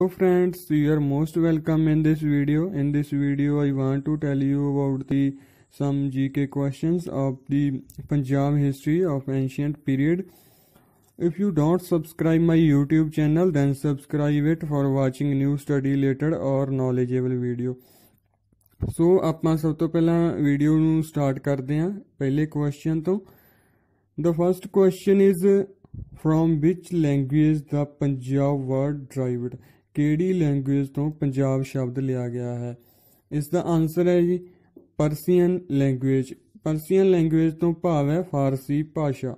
so friends you are most welcome in this video in this video i want to tell you about the some gk questions of the punjab history of ancient period if you don't subscribe my youtube channel then subscribe it for watching new study related or knowledgeable video So, ਆਪਾਂ ਸਭ ਤੋਂ ਪਹਿਲਾਂ video ਨੂੰ start ਕਰਦੇ ਹਾਂ ਪਹਿਲੇ question ਤੋਂ The first question is from which language the Punjab word derived ਕਿਹੜੀ ਲੈਂਗੁਏਜ ਤੋਂ ਪੰਜਾਬ ਸ਼ਬਦ ਲਿਆ ਗਿਆ ਹੈ ਇਸ ਦਾ ਆਨਸਰ ਹੈ ਜੀ ਪਰਸੀਅਨ ਲੈਂਗੁਏਜ ਪਰਸੀਅਨ ਲੈਂਗੁਏਜ ਤੋਂ ਭਾਵ ਹੈ ਫਾਰਸੀ ਭਾਸ਼ਾ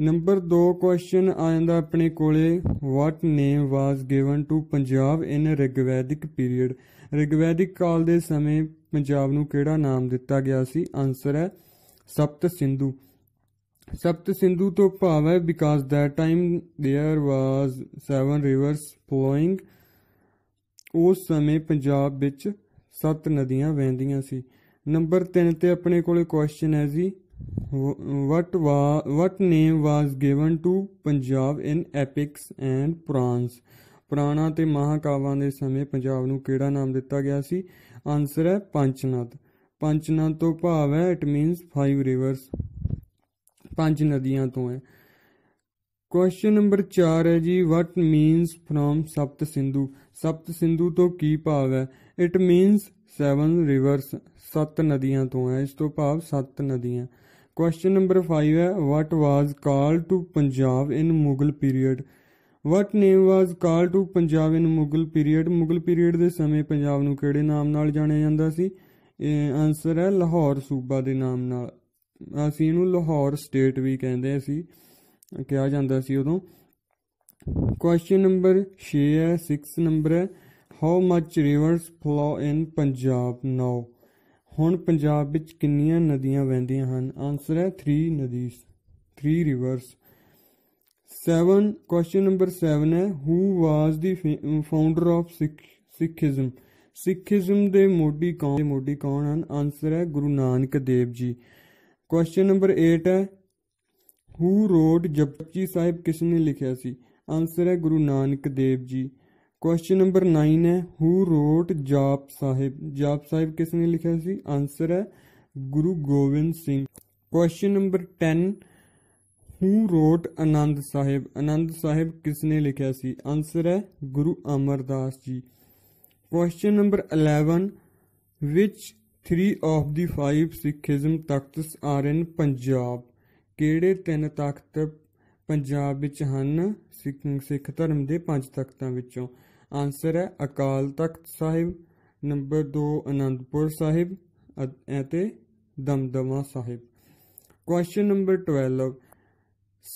ਨੰਬਰ 2 ਕੁਐਸਚਨ ਆ ਜਾਂਦਾ ਆਪਣੇ ਕੋਲੇ what name was given to Punjab in Rigvedic period ਰਿਗਵੈਦਿਕ ਕਾਲ ਦੇ ਸਮੇਂ ਪੰਜਾਬ ਨੂੰ ਕਿਹੜਾ ਨਾਮ ਦਿੱਤਾ ਗਿਆ ਸੀ ਆਨਸਰ ਹੈ ਸਪਤ ਸਿੰਧੂ ਸਪਤ ਸਿੰਧੂ ਤੋਂ ਭਾਵ ਹੈ ਵਿਕਾਸ ਦਾ time there was seven rivers flowing ਉਸ ਸਮੇਂ ਪੰਜਾਬ ਵਿੱਚ ਸੱਤ ਨਦੀਆਂ ਵਹਿੰਦੀਆਂ ਸੀ ਨੰਬਰ 3 ਤੇ ਆਪਣੇ ਕੋਲੇ ਕੁਐਸਚਨ ਹੈ ਜੀ what what name was given to Punjab in epics and Puranas ਪੁਰਾਣਾ ਤੇ ਮਹਾਕਾਵਾਂ ਦੇ ਸਮੇਂ ਪੰਜਾਬ ਨੂੰ ਕਿਹੜਾ ਨਾਮ ਦਿੱਤਾ ਗਿਆ ਸੀ ਆਨਸਰ ਹੈ ਪੰਚਨਦ ਪੰਚਨਦ ਤੋਂ ਭਾਵ ਹੈ ਇਟ ਮੀਨਸ ਫਾਈਵ ਰਿਵਰਸ ਪੰਜ ਨਦੀਆਂ ਤੋਂ ਹੈ ਕੁਐਸਚਨ ਨੰਬਰ 4 ਹੈ ਜੀ what means from Sapta Sindhu Sapta Sindhu ਤੋਂ ਕੀ ਭਾਵ ਹੈ ਇਟ ਮੀਨਸ ਸੈਵਨ ਰਿਵਰਸ ਸੱਤ ਨਦੀਆਂ ਤੋਂ ਹੈ ਇਸ ਤੋਂ ਭਾਵ ਸੱਤ ਨਦੀਆਂ ਕੁਐਸਚਨ ਨੰਬਰ 5 ਹੈ what was called to Punjab in Mughal period what name was called to Punjab in Mughal period Mughal period ਦੇ ਸਮੇਂ ਪੰਜਾਬ ਨੂੰ ਕਿਹੜੇ ਨਾਮ ਨਾਲ ਜਾਣਿਆ ਜਾਂਦਾ ਸੀ ਇਹ ਆਨਸਰ ਹੈ ਲਾਹੌਰ ਸੂਬਾ ਦੇ ਨਾਮ ਨਾਲ ਅਸੀਂ ਇਹਨੂੰ ਲਾਹੌਰ ਸਟੇਟ ਵੀ ਕਹਿੰਦੇ ਸੀ ਕਿਹਾ ਜਾਂਦਾ ਸੀ ਉਦੋਂ ਕੁਐਸਚਨ ਨੰਬਰ 6 ਹੈ 6 ਨੰਬਰ ਹੈ how much rivers flow in Punjab now ਹੁਣ ਪੰਜਾਬ ਵਿੱਚ ਕਿੰਨੀਆਂ ਨਦੀਆਂ ਵਹਿੰਦੀਆਂ ਹਨ ਆਨਸਰ ਹੈ 3 ਨਦੀਸ 3 ਰਿਵਰਸ 7 ਕੁਐਸਚਨ ਨੰਬਰ 7 ਹੈ ਹੂ ਵਾਸ ਦੀ ਫਾਊਂਡਰ ਆਫ ਸਿੱਖਿਜ਼ਮ ਸਿੱਖਿਜ਼ਮ ਦੇ ਮੋਢੀ ਕੌਣ ਦੇ ਮੋਢੀ ਕੌਣ ਹਨ ਆਨਸਰ ਹੈ ਗੁਰੂ ਨਾਨਕ ਦੇਵ ਜੀ ਕੁਐਸਚਨ ਨੰਬਰ 8 ਹੈ ਹੂ ਰੋਡ ਜਪਜੀ ਸਾਹਿਬ ਕਿਸ ਨੇ ਲਿਖਿਆ ਸੀ ਆਨਸਰ ਹੈ ਗੁਰੂ ਨਾਨਕ ਦੇਵ ਜੀ ਕੁਐਸਚਨ ਨੰਬਰ 9 ਹੈ ਹੂ ਰੋਡ ਜਾਪ ਸਾਹਿਬ ਜਾਪ ਸਾਹਿਬ ਕਿਸ ਨੇ ਲਿਖਿਆ ਸੀ ਆਨਸਰ ਹੈ Guru Gobind Singh question number 10 who wrote Anand Sahib Anand Sahib ਕਿਸ ਨੇ ਲਿਖਿਆ ਸੀ ਆਨਸਰ ਹੈ Guru Amardas ji question number 11 which 3 of the 5 Sikhism takhts are in Punjab ਕਿਹੜੇ ਤਿੰਨ ਤਖਤ ਪੰਜਾਬ ਵਿੱਚ ਹਨ ਸਿੱਖ ਧਰਮ ਦੇ ਪੰਜ ਤਖਤਾਂ ਵਿੱਚੋਂ ਆਨਸਰ ਹੈ ਅਕਾਲ ਤਖਤ ਸਾਹਿਬ ਨੰਬਰ 2 ਅਨੰਦਪੁਰ ਸਾਹਿਬ ਅਤੇ Damdama Sahib question number 12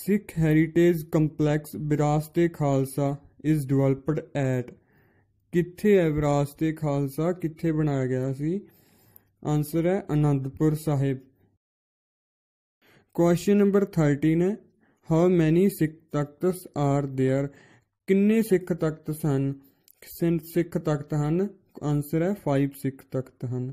Sikh heritage complex Virasat-e Khalsa is developed at ਕਿੱਥੇ ਹੈ ਵਿਰਾਸਤੇ ਖਾਲਸਾ ਕਿੱਥੇ ਬਣਾਇਆ ਗਿਆ ਸੀ ਆਨਸਰ ਹੈ ਅਨੰਦਪੁਰ ਸਾਹਿਬ ਕੁਐਸਚਨ ਨੰਬਰ 13 ਹੈ how many Sikh ਤਖਤਸ are there ਕਿੰਨੇ ਸਿੱਖ ਤਖਤ ਸਨ ਕਿੰਨੇ ਸਿੱਖ ਤਖਤ ਹਨ ਆਨਸਰ ਹੈ 5 ਸਿੱਖ ਤਖਤ ਹਨ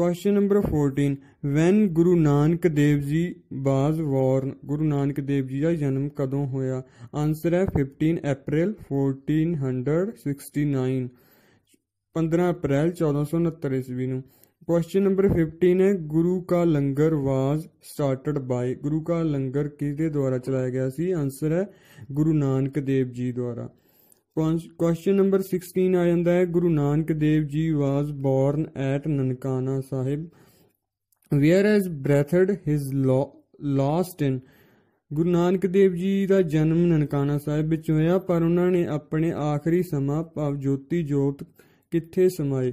question number 14 when Guru Nanak Dev ji was ਵਾਰਨ ਗੁਰੂ ਨਾਨਕ ਦੇਵ ਜੀ ਦਾ ਜਨਮ ਕਦੋਂ ਹੋਇਆ ਆਨਸਰ ਹੈ 15 ਅਪ੍ਰੈਲ 1469 15 ਅਪ੍ਰੈਲ 1469 ਈਸਵੀ ਨੂੰ ਕੁਐਸਚਨ ਨੰਬਰ 15 ਗੁਰੂ ਕਾ ਲੰਗਰ लंगर ਸਟਾਰਟਡ ਬਾਈ ਗੁਰੂ ਕਾ ਲੰਗਰ ਕਿਹਦੇ ਦੁਆਰਾ ਚਲਾਇਆ ਗਿਆ ਸੀ ਆਨਸਰ ਹੈ ਗੁਰੂ ਨਾਨਕ ਦੇਵ ਜੀ ਦੁਆਰਾ ਕੁਐਸਚਨ ਨੰਬਰ 16 ਆ ਜਾਂਦਾ ਹੈ ਗੁਰੂ Nanak Dev ji was born at Nankana Sahib where he breathed his last in Guru Nanak Dev ji ਦਾ ਜਨਮ ਨਨਕਾਣਾ ਸਾਹਿਬ ਵਿੱਚ ਹੋਇਆ ਪਰ ਉਹਨਾਂ ਨੇ ਆਪਣੇ ਆਖਰੀ ਸਮਾਂ ਭਾਵ ਜੋਤੀ ਜੋਤ ਕਿੱਥੇ ਸਮਾਏ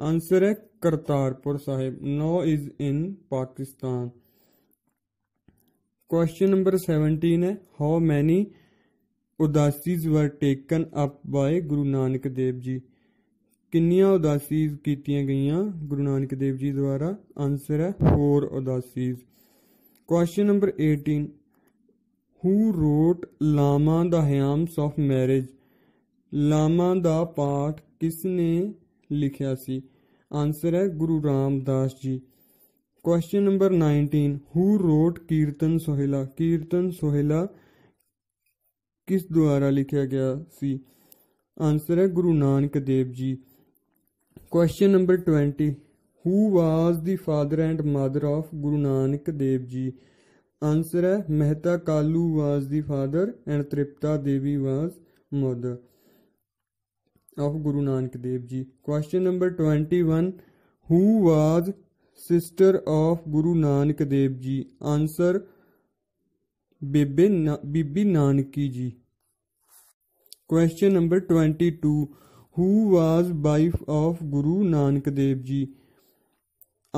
ਆਨਸਰ ਹੈ Kartarpur Sahib now is in Pakistan question number 17 ਹੈ how many udasis were taken up by Guru Nanak Dev ji ਕਿੰਨੀਆਂ ਉਦਾਸੀਜ਼ ਕੀਤੀਆਂ ਗਈਆਂ ਗੁਰੂ ਨਾਨਕ ਦੇਵ ਜੀ ਦੁਆਰਾ ਆਨਸਰ ਹੈ 4 udasis question number 18 who wrote Laavan the hymns of marriage Laavan ਦਾ ਪਾਠ ਕਿਸ ਨੇ ਲਿਖਿਆ ਸੀ ਆਨਸਰ ਹੈ Guru Ramdas ji question number 19 who wrote Kirtan Sohila Kirtan Sohila ਕਿਸ ਦੁਆਰਾ ਲਿਖਿਆ ਗਿਆ ਸੀ ਆਨਸਰ ਹੈ ਗੁਰੂ Nanak Dev ji question number 20 who was the father and mother of Guru Nanak Dev ji answer ਹੈ Mehta Kalu was the father and Tripta Devi was mother of Guru Nanak Dev ji question number twenty one who was sister of Guru Nanak Dev ji answer Bebe Bibi Nanaki ji question number twenty two who was wife of Guru Nanak Dev ji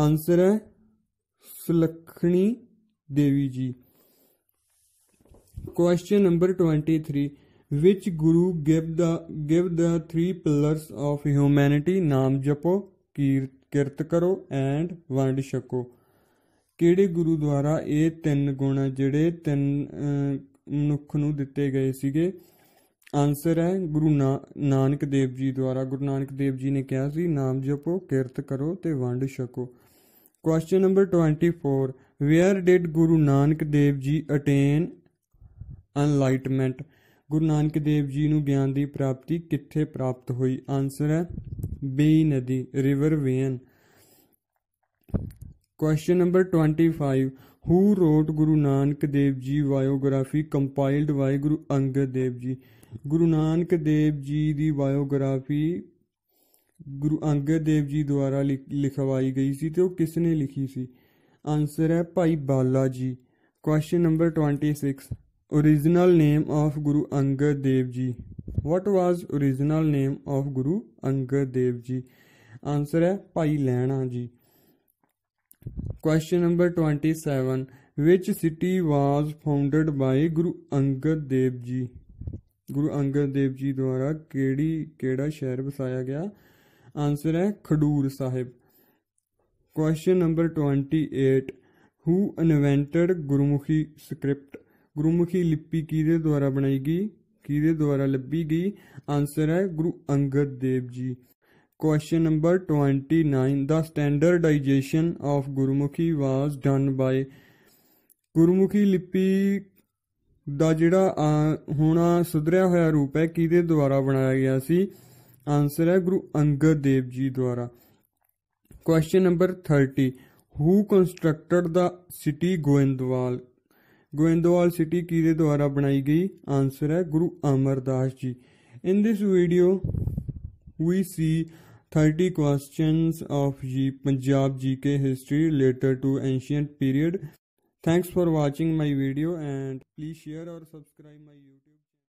answer है Sulakhni Devi ji question number twenty three which Guru give the give the three pillars of humanity ਨਾਮ ਜਪੋ ਕੀਰਤ ਕਰੋ and ਵੰਡ ਛਕੋ ਕਿਹੜੇ ਗੁਰੂ ਦੁਆਰਾ ਇਹ ਤਿੰਨ ਗੁਣ ਜਿਹੜੇ ਤਿੰਨ ਮਨੁੱਖ ਨੂੰ ਦਿੱਤੇ ਗਏ ਸੀਗੇ ਆਨਸਰ ਹੈ ਗੁਰੂ ਨਾਨਕ ਦੇਵ ਜੀ ਦੁਆਰਾ ਗੁਰੂ ਨਾਨਕ ਦੇਵ ਜੀ ਨੇ ਕਿਹਾ ਸੀ ਨਾਮ ਜਪੋ ਕਿਰਤ ਕਰੋ ਤੇ ਵੰਡ ਛਕੋ question number 24 where did Guru Nanak Dev ji attain ਅਨਲਾਈਟਮੈਂਟ ਗੁਰੂ ਨਾਨਕ ਦੇਵ ਜੀ ਨੂੰ ਗਿਆਨ ਦੀ ਪ੍ਰਾਪਤੀ ਕਿੱਥੇ ਪ੍ਰਾਪਤ ਹੋਈ ਆਨਸਰ ਹੈ ਬੇ ਨਦੀ ਰਿਵਰ ਵੇਨ question number 25 who wrote Guru Nanak Dev ji biography ਕੰਪਾਈਲਡ ਬਾਈ ਗੁਰੂ ਅੰਗਦ ਦੇਵ ਜੀ ਗੁਰੂ ਨਾਨਕ ਦੇਵ ਜੀ ਦੀ ਬਾਇਓਗ੍ਰਾਫੀ ਗੁਰੂ ਅੰਗਦ ਦੇਵ ਜੀ ਦੁਆਰਾ ਲਿਖਵਾਈ ਗਈ ਸੀ ਤੇ ਉਹ ਕਿਸ ਨੇ ਲਿਖੀ ਸੀ ਆਨਸਰ ਹੈ Bhai Bala ji question number 26 Original name of Guru Angad Dev Ji. What was original name of Guru Angad Dev Ji? Answer ਹੈ Bhai Lehna ji question number 27 which city was founded by guru angad dev ji guru angad dev ji ਦੁਆਰਾ ਕਿਹੜੀ ਕਿਹੜਾ ਸ਼ਹਿਰ ਵਸਾਇਆ ਗਿਆ answer ਹੈ Khadoor Sahib question number 28 who invented gurumukhi script Gurmukhi ਲਿਪੀ ਕਿਹਦੇ ਦੁਆਰਾ ਬਣਾਈ ਗਈ ਕਿਹਦੇ ਦੁਆਰਾ ਲੱਭੀ ਗਈ ਆਨਸਰ ਹੈ ਗੁਰੂ Angad Dev ji question number 29 the standardisation of Gurmukhi was done by Gurmukhi ਲਿਪੀ ਦਾ ਜਿਹੜਾ ਹੁਣ ਸੁਧਰਿਆ ਹੋਇਆ ਰੂਪ ਹੈ ਕਿਹਦੇ ਦੁਆਰਾ ਬਣਾਇਆ ਗਿਆ ਸੀ ਆਨਸਰ ਹੈ ਗੁਰੂ ਅੰਗਦ ਦੇਵ ਜੀ ਦੁਆਰਾ question number 30 who constructed the city Goindwal Goindwal city किदे द्वारा बनाई गई आंसर है Guru Amardas ji in this video we see thirty question of जी Punjab G K history related to ancient period thanks for watching my video and please share और subscribe my YouTube